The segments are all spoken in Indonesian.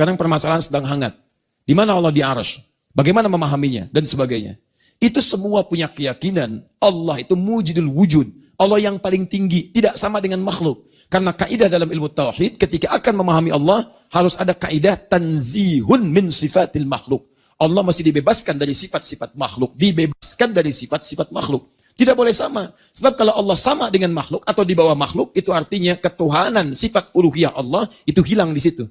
Sekarang permasalahan sedang hangat. Di mana Allah di arsh? Bagaimana memahaminya? Dan sebagainya. Itu semua punya keyakinan. Allah itu mujidul wujud. Allah yang paling tinggi. Tidak sama dengan makhluk. Karena kaidah dalam ilmu tauhid ketika akan memahami Allah harus ada kaidah tanzihun min sifatil makhluk. Allah mesti dibebaskan dari sifat-sifat makhluk, dibebaskan dari sifat-sifat makhluk. Tidak boleh sama. Sebab kalau Allah sama dengan makhluk atau di bawah makhluk itu artinya ketuhanan sifat uluhiyah Allah itu hilang di situ.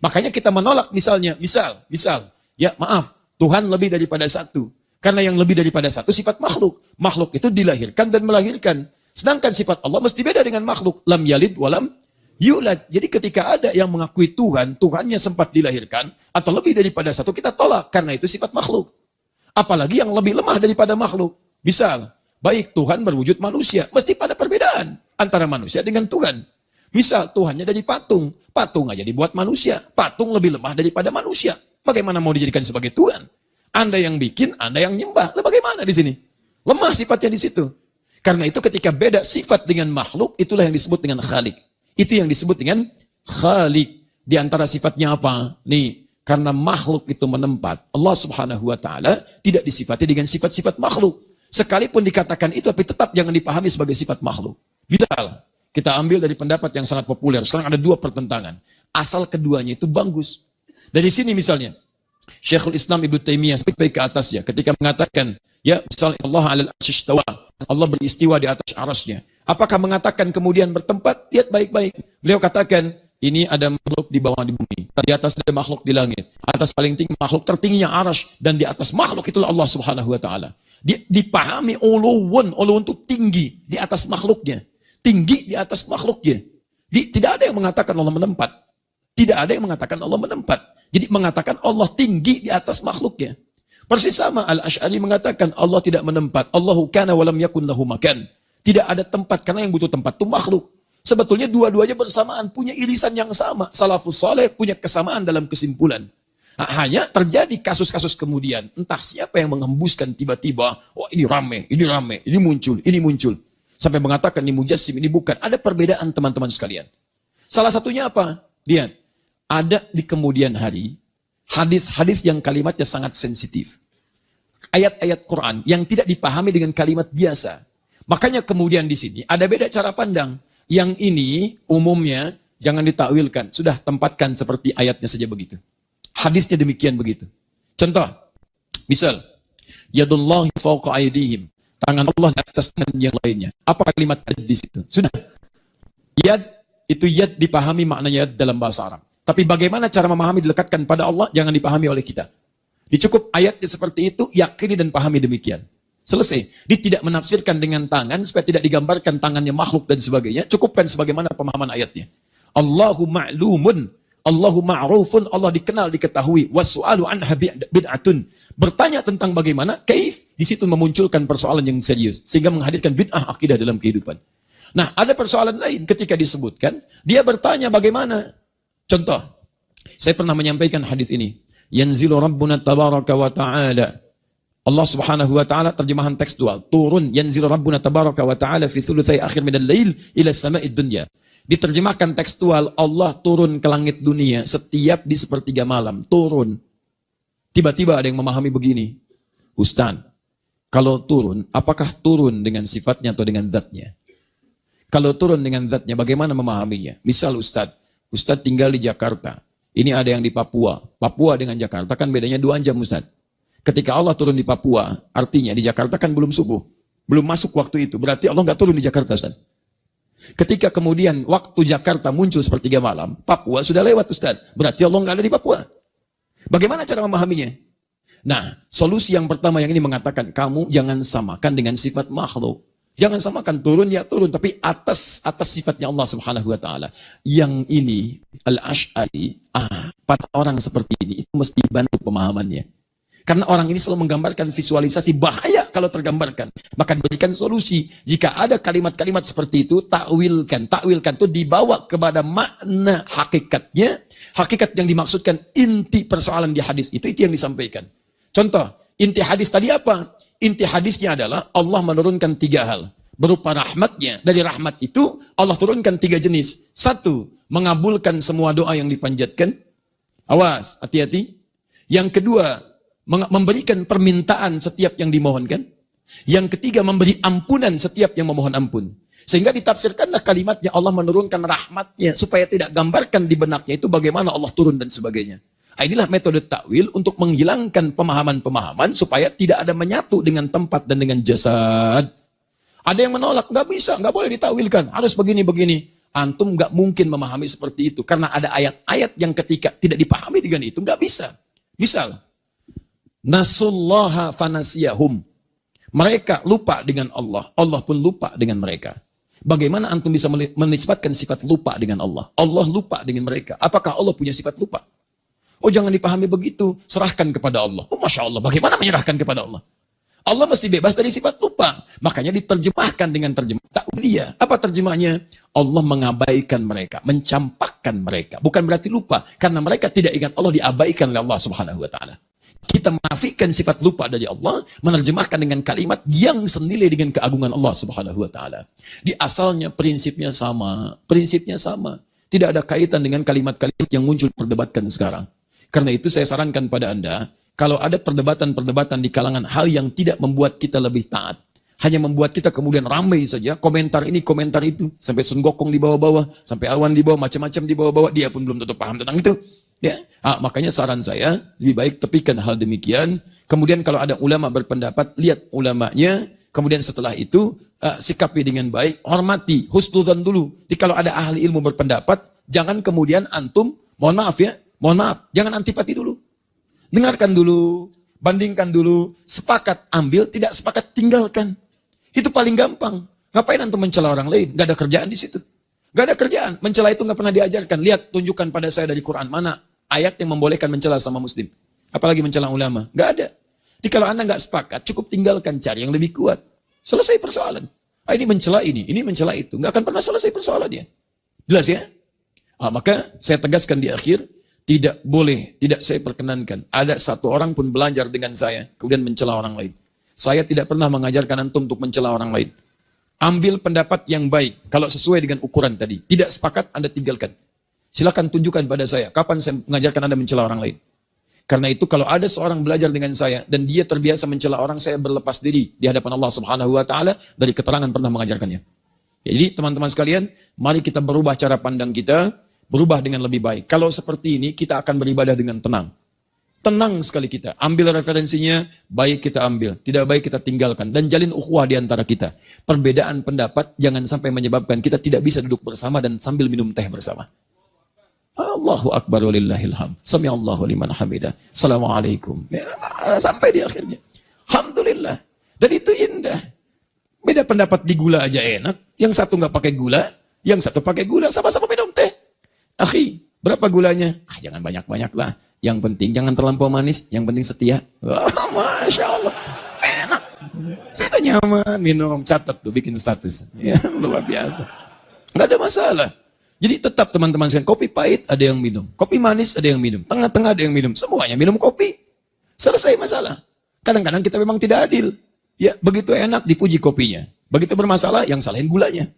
Makanya kita menolak misalnya, misal, misal, ya maaf, Tuhan lebih daripada satu. Karena yang lebih daripada satu sifat makhluk. Makhluk itu dilahirkan dan melahirkan. Sedangkan sifat Allah mesti beda dengan makhluk. Lam yalid walam yulad. Jadi ketika ada yang mengakui Tuhan, Tuhannya sempat dilahirkan atau lebih daripada satu, kita tolak. Karena itu sifat makhluk. Apalagi yang lebih lemah daripada makhluk. Misal, baik Tuhan berwujud manusia. Mesti pada perbedaan antara manusia dengan Tuhan. Misal Tuhannya jadi patung, patung aja dibuat manusia, patung lebih lemah daripada manusia. Bagaimana mau dijadikan sebagai Tuhan? Anda yang bikin, Anda yang nyembah. Lah bagaimana di sini? Lemah sifatnya di situ. Karena itu ketika beda sifat dengan makhluk, itulah yang disebut dengan khalik. Itu yang disebut dengan khalik. Di antara sifatnya apa? Nih, karena makhluk itu menempat. Allah subhanahu wa ta'ala tidak disifati dengan sifat-sifat makhluk. Sekalipun dikatakan itu, tapi tetap jangan dipahami sebagai sifat makhluk. Misal, kita ambil dari pendapat yang sangat populer. Sekarang ada dua pertentangan. Asal keduanya itu bagus. Dari sini misalnya, Syekhul Islam Ibnu Taimiyah baik ke atas ya ketika mengatakan ya misalnya Allah alal istawa Allah beristiwa di atas arasnya apakah mengatakan kemudian bertempat lihat baik-baik beliau katakan ini ada makhluk di bawah di bumi di atas ada makhluk di langit atas paling tinggi makhluk tertingginya aras dan di atas makhluk itulah Allah Subhanahu wa taala dipahami uluwun uluwun untuk tinggi di atas makhluknya tinggi di atas makhluknya. Di, tidak ada yang mengatakan Allah menempat. Tidak ada yang mengatakan Allah menempat. Jadi mengatakan Allah tinggi di atas makhluknya. Persis sama Al-Ash'ari mengatakan Allah tidak menempat. Allahu kana walam yakun lahu makan. Tidak ada tempat karena yang butuh tempat itu makhluk. Sebetulnya dua-duanya bersamaan, punya irisan yang sama. Salafus soleh punya kesamaan dalam kesimpulan. Nah, hanya terjadi kasus-kasus kemudian. Entah siapa yang mengembuskan tiba-tiba, oh ini rame, ini rame, ini muncul, ini muncul. Sampai mengatakan ini mujassim, ini bukan. Ada perbedaan teman-teman sekalian. Salah satunya apa? dia ada di kemudian hari, hadis-hadis yang kalimatnya sangat sensitif. Ayat-ayat Quran yang tidak dipahami dengan kalimat biasa. Makanya kemudian di sini ada beda cara pandang. Yang ini umumnya jangan ditakwilkan. Sudah tempatkan seperti ayatnya saja begitu. Hadisnya demikian begitu. Contoh, misal, Yadullahi fauqa aydihim Tangan Allah di atas tangan yang lainnya. Apa kalimat yad di situ? Sudah. Yad, itu yad dipahami maknanya yad dalam bahasa Arab. Tapi bagaimana cara memahami dilekatkan pada Allah jangan dipahami oleh kita. Dicukup ayatnya seperti itu, yakini dan pahami demikian. Selesai. Dia tidak menafsirkan dengan tangan supaya tidak digambarkan tangannya makhluk dan sebagainya. Cukupkan sebagaimana pemahaman ayatnya. Allahu ma'lumun. Allahu ma'rufun. Allah dikenal, diketahui. Wasu'alu anha bid'atun. Bertanya tentang bagaimana, kaif di situ memunculkan persoalan yang serius. Sehingga menghadirkan bid'ah akidah dalam kehidupan. Nah, ada persoalan lain ketika disebutkan. Dia bertanya bagaimana. Contoh, saya pernah menyampaikan hadis ini. Yanzilu Rabbuna Tabaraka wa Ta'ala. Allah Subhanahu wa taala terjemahan tekstual turun yanzilu rabbuna tabaraka wa taala fi thulutsai akhir minal lail ila sama'id dunya diterjemahkan tekstual Allah turun ke langit dunia setiap di sepertiga malam turun tiba-tiba ada yang memahami begini Ustaz kalau turun, apakah turun dengan sifatnya atau dengan zatnya? Kalau turun dengan zatnya, bagaimana memahaminya? Misal Ustaz, Ustaz tinggal di Jakarta. Ini ada yang di Papua. Papua dengan Jakarta kan bedanya dua jam Ustaz. Ketika Allah turun di Papua, artinya di Jakarta kan belum subuh. Belum masuk waktu itu. Berarti Allah nggak turun di Jakarta Ustaz. Ketika kemudian waktu Jakarta muncul sepertiga malam, Papua sudah lewat Ustaz. Berarti Allah nggak ada di Papua. Bagaimana cara memahaminya? Nah, solusi yang pertama yang ini mengatakan kamu jangan samakan dengan sifat makhluk. Jangan samakan turun ya turun, tapi atas atas sifatnya Allah Subhanahu wa taala. Yang ini al ashari ah, pada orang seperti ini itu mesti bantu pemahamannya. Karena orang ini selalu menggambarkan visualisasi bahaya kalau tergambarkan. Maka berikan solusi. Jika ada kalimat-kalimat seperti itu, takwilkan. Takwilkan itu dibawa kepada makna hakikatnya. Hakikat yang dimaksudkan inti persoalan di hadis itu, itu yang disampaikan. Contoh, inti hadis tadi apa? Inti hadisnya adalah Allah menurunkan tiga hal. Berupa rahmatnya. Dari rahmat itu Allah turunkan tiga jenis. Satu, mengabulkan semua doa yang dipanjatkan. Awas, hati-hati. Yang kedua, memberikan permintaan setiap yang dimohonkan. Yang ketiga, memberi ampunan setiap yang memohon ampun. Sehingga ditafsirkanlah kalimatnya Allah menurunkan rahmatnya supaya tidak gambarkan di benaknya itu bagaimana Allah turun dan sebagainya. Ah, inilah metode takwil untuk menghilangkan pemahaman-pemahaman supaya tidak ada menyatu dengan tempat dan dengan jasad. Ada yang menolak, nggak bisa, nggak boleh ditakwilkan, harus begini-begini. Antum nggak mungkin memahami seperti itu karena ada ayat-ayat yang ketika tidak dipahami dengan itu nggak bisa. Misal, nasullaha fanasiyahum. Mereka lupa dengan Allah, Allah pun lupa dengan mereka. Bagaimana antum bisa menisbatkan sifat lupa dengan Allah? Allah lupa dengan mereka. Apakah Allah punya sifat lupa? Oh jangan dipahami begitu, serahkan kepada Allah. Oh Masya Allah, bagaimana menyerahkan kepada Allah? Allah mesti bebas dari sifat lupa. Makanya diterjemahkan dengan terjemah ta'udiyah. Apa terjemahnya? Allah mengabaikan mereka, mencampakkan mereka. Bukan berarti lupa, karena mereka tidak ingat Allah diabaikan oleh Allah Subhanahu wa taala. Kita menafikan sifat lupa dari Allah, menerjemahkan dengan kalimat yang senilai dengan keagungan Allah Subhanahu wa taala. Di asalnya prinsipnya sama, prinsipnya sama. Tidak ada kaitan dengan kalimat-kalimat yang muncul perdebatkan sekarang. Karena itu saya sarankan pada Anda, kalau ada perdebatan-perdebatan di kalangan hal yang tidak membuat kita lebih taat, hanya membuat kita kemudian ramai saja, komentar ini, komentar itu, sampai sunggokong di bawah-bawah, sampai awan di bawah, macam-macam di bawah-bawah, dia pun belum tentu paham tentang itu. Ya, ah, makanya saran saya lebih baik tepikan hal demikian. Kemudian kalau ada ulama berpendapat, lihat ulamanya. Kemudian setelah itu uh, sikapi dengan baik, hormati, husnudzan dulu. Jadi kalau ada ahli ilmu berpendapat, jangan kemudian antum, mohon maaf ya, Mohon maaf, jangan antipati dulu. Dengarkan dulu, bandingkan dulu, sepakat ambil, tidak sepakat tinggalkan. Itu paling gampang. Ngapain antum mencela orang lain? Gak ada kerjaan di situ. Gak ada kerjaan. Mencela itu gak pernah diajarkan. Lihat, tunjukkan pada saya dari Quran mana ayat yang membolehkan mencela sama muslim. Apalagi mencela ulama. Gak ada. Jadi kalau anda gak sepakat, cukup tinggalkan cari yang lebih kuat. Selesai persoalan. Ah, ini mencela ini, ini mencela itu. Gak akan pernah selesai persoalannya. Jelas ya? Ah, maka saya tegaskan di akhir, tidak boleh, tidak saya perkenankan. Ada satu orang pun belajar dengan saya, kemudian mencela orang lain. Saya tidak pernah mengajarkan antum untuk mencela orang lain. Ambil pendapat yang baik, kalau sesuai dengan ukuran tadi. Tidak sepakat, Anda tinggalkan. Silakan tunjukkan pada saya, kapan saya mengajarkan Anda mencela orang lain. Karena itu kalau ada seorang belajar dengan saya dan dia terbiasa mencela orang, saya berlepas diri di hadapan Allah Subhanahu wa taala dari keterangan pernah mengajarkannya. Jadi teman-teman sekalian, mari kita berubah cara pandang kita berubah dengan lebih baik. Kalau seperti ini, kita akan beribadah dengan tenang. Tenang sekali kita. Ambil referensinya, baik kita ambil. Tidak baik kita tinggalkan. Dan jalin ukhuwah di antara kita. Perbedaan pendapat jangan sampai menyebabkan kita tidak bisa duduk bersama dan sambil minum teh bersama. Allahu Akbar walillahilham. Sami Allahu liman hamidah. Assalamualaikum. Ya, ah, sampai di akhirnya. Alhamdulillah. Dan itu indah. Beda pendapat di gula aja enak. Yang satu nggak pakai gula, yang satu pakai gula, sama-sama minum Akhi, berapa gulanya? Ah, jangan banyak-banyak lah. Yang penting jangan terlampau manis, yang penting setia. Oh, Masya Allah, enak. Saya nyaman minum, catat tuh bikin status. Ya, luar biasa. Gak ada masalah. Jadi tetap teman-teman sekalian, kopi pahit ada yang minum, kopi manis ada yang minum, tengah-tengah ada yang minum, semuanya minum kopi. Selesai masalah. Kadang-kadang kita memang tidak adil. Ya, begitu enak dipuji kopinya. Begitu bermasalah yang salahin gulanya.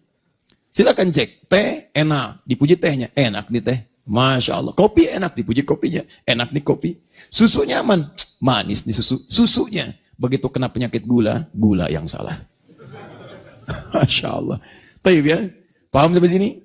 Silakan cek. Teh enak, dipuji tehnya. Enak nih teh. Masya Allah. Kopi enak, dipuji kopinya. Enak nih kopi. susu nyaman Manis nih susu. Susunya. Begitu kena penyakit gula, gula yang salah. Masya Allah. Tapi ya. Paham sampai sini?